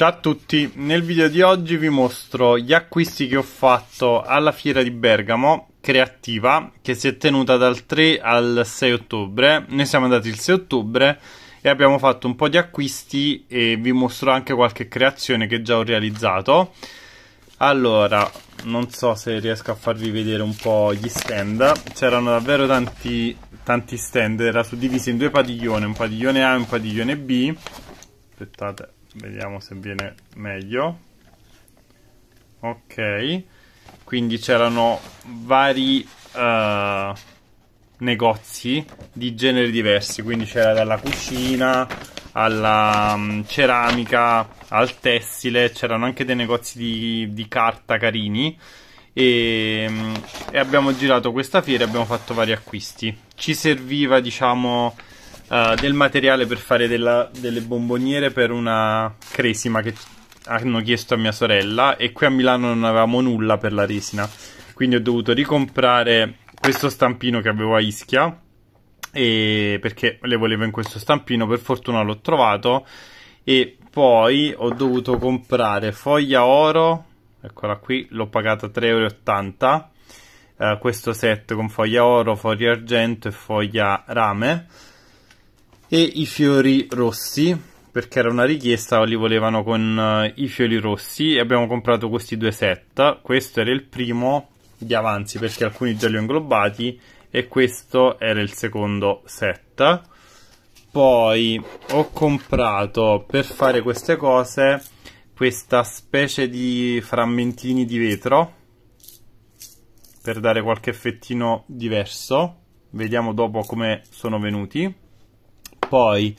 Ciao a tutti, nel video di oggi vi mostro gli acquisti che ho fatto alla fiera di Bergamo creativa che si è tenuta dal 3 al 6 ottobre. Noi siamo andati il 6 ottobre e abbiamo fatto un po' di acquisti e vi mostro anche qualche creazione che già ho realizzato. Allora, non so se riesco a farvi vedere un po' gli stand. C'erano davvero tanti, tanti stand, era suddiviso in due padiglioni, un padiglione A e un padiglione B. Aspettate vediamo se viene meglio ok quindi c'erano vari uh, negozi di generi diversi quindi c'era dalla cucina alla um, ceramica al tessile c'erano anche dei negozi di, di carta carini e, um, e abbiamo girato questa fiera e abbiamo fatto vari acquisti ci serviva diciamo uh, del materiale per fare della, delle bomboniere per una cresima che hanno chiesto a mia sorella e qui a Milano non avevamo nulla per la resina. Quindi ho dovuto ricomprare questo stampino che avevo a Ischia e perché le volevo in questo stampino, per fortuna l'ho trovato e poi ho dovuto comprare foglia oro, eccola qui, l'ho pagata 3,80 euro. Uh, questo set con foglia oro, foglia argento e foglia rame e i fiori rossi perché era una richiesta, li volevano con eh, i fiori rossi e abbiamo comprato questi due set. Questo era il primo di avanzi perché alcuni già li ho inglobati e questo era il secondo set. Poi ho comprato per fare queste cose questa specie di frammentini di vetro per dare qualche effettino diverso. Vediamo dopo come sono venuti. Poi,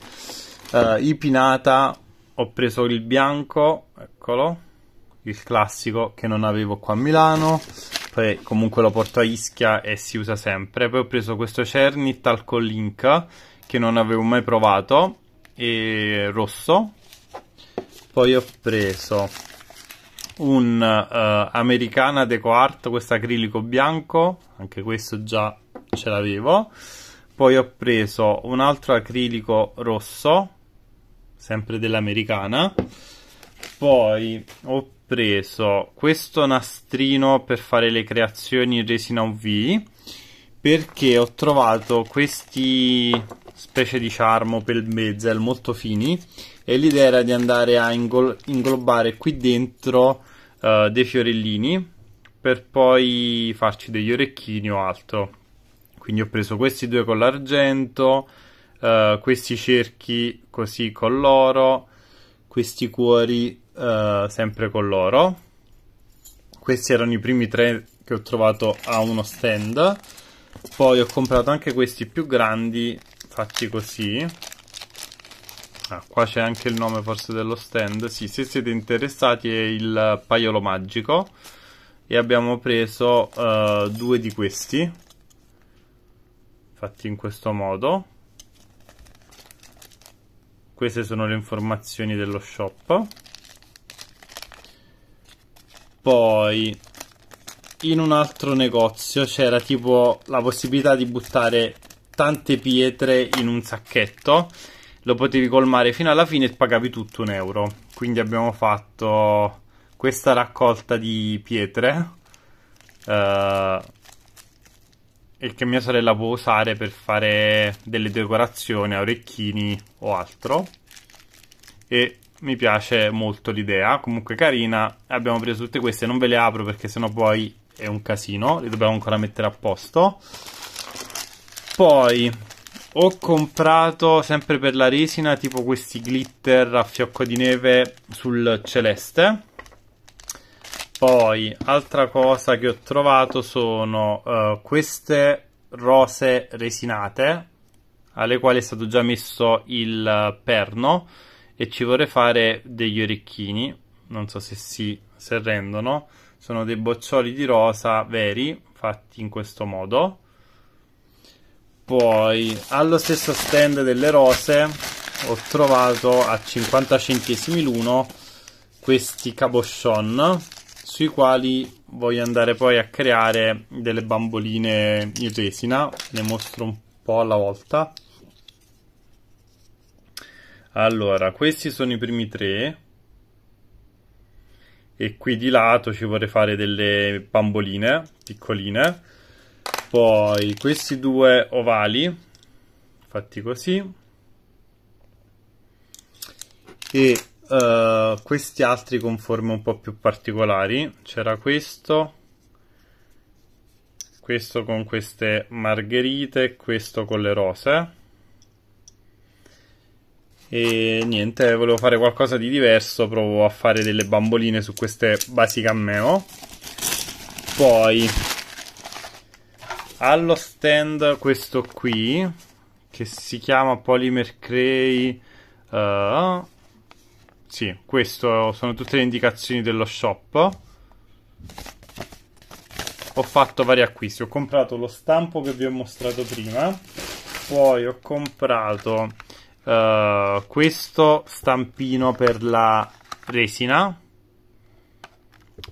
eh, Ipinata, ho preso il bianco, eccolo, il classico che non avevo qua a Milano. Poi comunque lo porto a Ischia e si usa sempre. Poi ho preso questo Cernit al Colinca che non avevo mai provato e rosso. Poi ho preso un uh, Americana Deco Art, questo acrilico bianco, anche questo già ce l'avevo. Poi ho preso un altro acrilico rosso, sempre dell'americana. Poi ho preso questo nastrino per fare le creazioni in resina UV perché ho trovato questi specie di charmo per bezel molto fini e l'idea era di andare a ingol- inglobare qui dentro uh, dei fiorellini per poi farci degli orecchini o altro quindi ho preso questi due con l'argento, uh, questi cerchi così con l'oro, questi cuori uh, sempre con l'oro. Questi erano i primi tre che ho trovato a uno stand. Poi ho comprato anche questi più grandi, fatti così, Ah, qua c'è anche il nome forse dello stand. Sì, se siete interessati è il paiolo magico. E abbiamo preso uh, due di questi fatti in questo modo queste sono le informazioni dello shop poi in un altro negozio c'era tipo la possibilità di buttare tante pietre in un sacchetto lo potevi colmare fino alla fine e pagavi tutto un euro quindi abbiamo fatto questa raccolta di pietre uh, e che mia sorella può usare per fare delle decorazioni a orecchini o altro e mi piace molto l'idea, comunque carina, abbiamo preso tutte queste, non ve le apro perché sennò poi è un casino, le dobbiamo ancora mettere a posto. Poi ho comprato sempre per la resina tipo questi glitter a fiocco di neve sul celeste poi, altra cosa che ho trovato sono uh, queste rose resinate alle quali è stato già messo il perno e ci vorrei fare degli orecchini non so se si se rendono sono dei boccioli di rosa veri fatti in questo modo poi allo stesso stand delle rose ho trovato a 50 centesimi l'uno questi cabochon sui quali voglio andare poi a creare delle bamboline in resina, ne mostro un po' alla volta. Allora, questi sono i primi tre e qui di lato ci vorrei fare delle bamboline piccoline. Poi questi due ovali, fatti così. E uh, questi altri con forme un po' più particolari. C'era questo, questo con queste margherite, questo con le rose. E niente, volevo fare qualcosa di diverso, provo a fare delle bamboline su queste basi cameo. Poi allo stand questo qui che si chiama Polymer Cray uh, eh, sì, questo sono tutte le indicazioni dello shop. Ho fatto vari acquisti. Ho comprato lo stampo che vi ho mostrato prima. Poi ho comprato uh, questo stampino per la resina.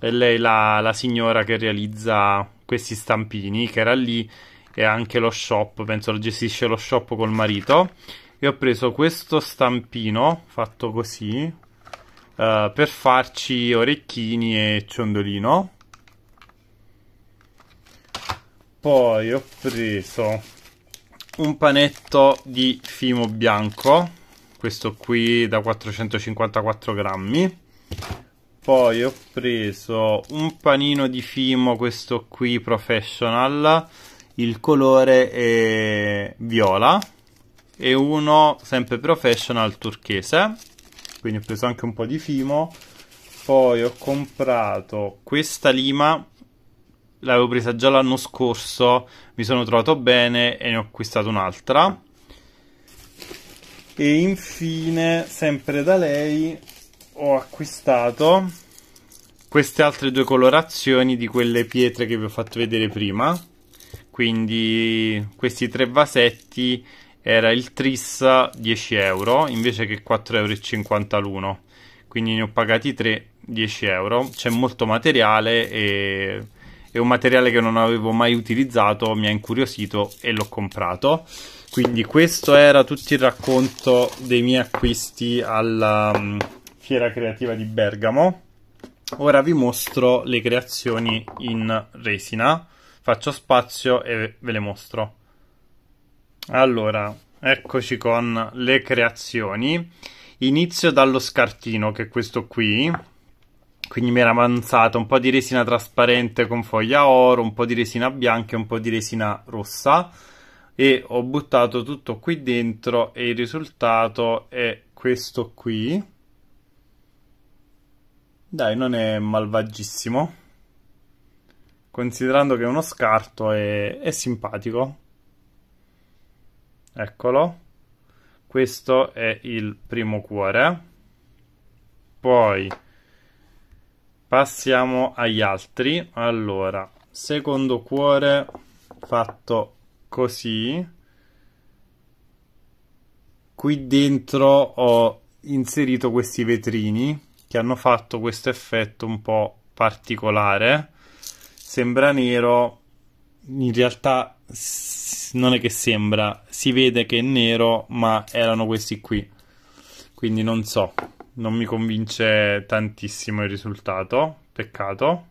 E lei la, la signora che realizza questi stampini, che era lì e anche lo shop, penso lo gestisce lo shop col marito. E ho preso questo stampino fatto così, eh, per farci orecchini e ciondolino. Poi ho preso un panetto di fimo bianco, questo qui da 454 grammi. Poi ho preso un panino di fimo, questo qui professional, il colore è viola e uno sempre professional turchese quindi ho preso anche un po' di fimo. Poi ho comprato questa lima, l'avevo presa già l'anno scorso, mi sono trovato bene e ne ho acquistato un'altra. E infine, sempre da lei, ho acquistato queste altre due colorazioni di quelle pietre che vi ho fatto vedere prima. Quindi questi tre vasetti era il Tris 10 euro invece che 4,50 euro l'uno quindi ne ho pagati 3 10 euro c'è molto materiale e è un materiale che non avevo mai utilizzato mi ha incuriosito e l'ho comprato quindi questo era tutto il racconto dei miei acquisti alla um, fiera creativa di Bergamo ora vi mostro le creazioni in resina faccio spazio e ve le mostro allora, eccoci con le creazioni. Inizio dallo scartino, che è questo qui. Quindi mi era avanzata un po' di resina trasparente con foglia oro, un po' di resina bianca e un po' di resina rossa. E ho buttato tutto qui dentro e il risultato è questo qui. Dai, non è malvagissimo. Considerando che è uno scarto, è, è simpatico eccolo questo è il primo cuore poi passiamo agli altri allora secondo cuore fatto così qui dentro ho inserito questi vetrini che hanno fatto questo effetto un po' particolare sembra nero in realtà non è che sembra, si vede che è nero, ma erano questi qui. Quindi non so, non mi convince tantissimo il risultato, peccato.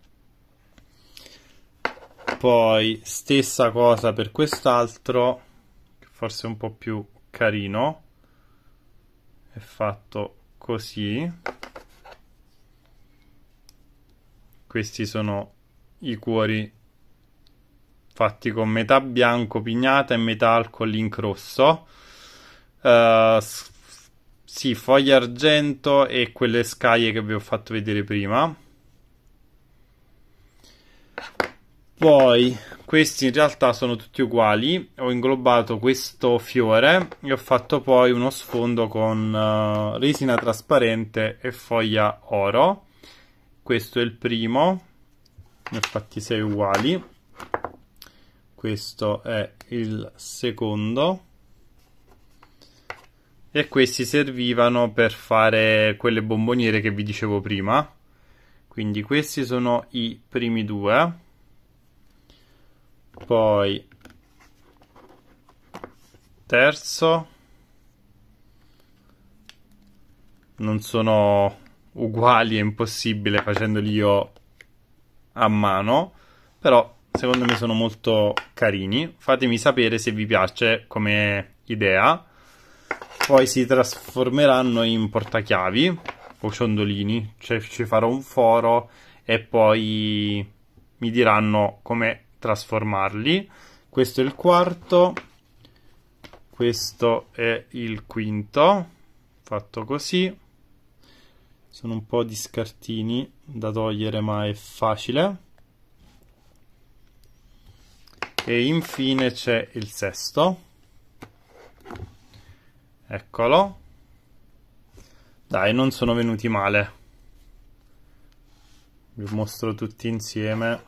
Poi stessa cosa per quest'altro, forse un po' più carino. È fatto così. Questi sono i cuori fatti con metà bianco pignata e metà alcol incrosso. Uh, sì, foglie argento e quelle scaglie che vi ho fatto vedere prima. Poi, questi in realtà sono tutti uguali. Ho inglobato questo fiore e ho fatto poi uno sfondo con uh, resina trasparente e foglia oro. Questo è il primo, ne ho fatti sei uguali questo è il secondo e questi servivano per fare quelle bomboniere che vi dicevo prima quindi questi sono i primi due poi terzo non sono uguali è impossibile facendoli io a mano però secondo me sono molto carini. Fatemi sapere se vi piace come idea. Poi si trasformeranno in portachiavi o ciondolini, cioè ci farò un foro e poi mi diranno come trasformarli. Questo è il quarto, questo è il quinto, fatto così. Sono un po' di scartini da togliere, ma è facile e infine c'è il sesto eccolo dai non sono venuti male vi mostro tutti insieme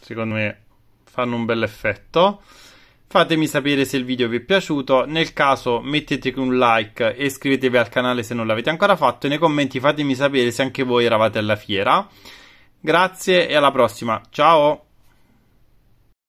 secondo me fanno un bel effetto Fatemi sapere se il video vi è piaciuto, nel caso mettete un like e iscrivetevi al canale se non l'avete ancora fatto e nei commenti fatemi sapere se anche voi eravate alla fiera. Grazie e alla prossima, ciao!